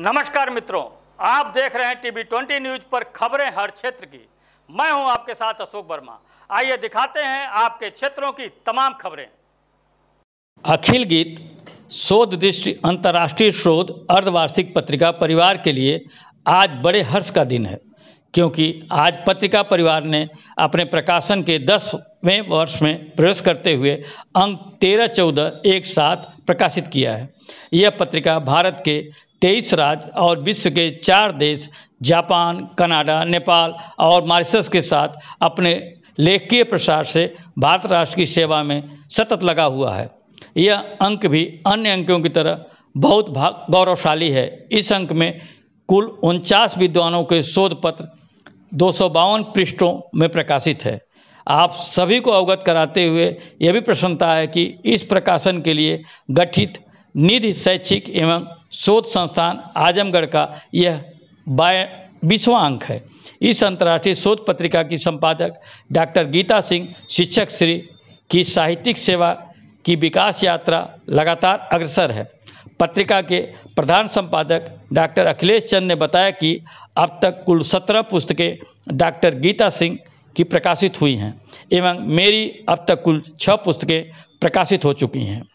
नमस्कार मित्रों आप देख रहे हैं टीवी ट्वेंटी न्यूज पर खबरें हर क्षेत्र की मैं हूं आपके साथ अशोक वर्मा आइए दिखाते हैं आपके क्षेत्रों की तमाम खबरें अखिल गीत शोध दृष्टि अंतर्राष्ट्रीय शोध अर्धवार्षिक पत्रिका परिवार के लिए आज बड़े हर्ष का दिन है क्योंकि आज पत्रिका परिवार ने अपने प्रकाशन के दसवें वर्ष में प्रवेश करते हुए अंक तेरह चौदह एक साथ प्रकाशित किया है यह पत्रिका भारत के तेईस राज्य और विश्व के चार देश जापान कनाडा नेपाल और मॉरिशस के साथ अपने लेखकीय प्रसार से भारत राष्ट्र की सेवा में सतत लगा हुआ है यह अंक भी अन्य अंकों की तरह बहुत गौरवशाली है इस अंक में कुल उनचास विद्वानों के शोध पत्र दो पृष्ठों में प्रकाशित है आप सभी को अवगत कराते हुए यह भी प्रसन्नता है कि इस प्रकाशन के लिए गठित निधि शैक्षिक एवं शोध संस्थान आजमगढ़ का यह बाय बीसवा अंक है इस अंतर्राष्ट्रीय शोध पत्रिका की संपादक डॉक्टर गीता सिंह शिक्षक श्री की साहित्यिक सेवा की विकास यात्रा लगातार अग्रसर है पत्रिका के प्रधान संपादक डॉक्टर अखिलेश चंद ने बताया कि अब तक कुल सत्रह पुस्तकें डॉक्टर गीता सिंह की प्रकाशित हुई हैं एवं मेरी अब तक कुल छः पुस्तकें प्रकाशित हो चुकी हैं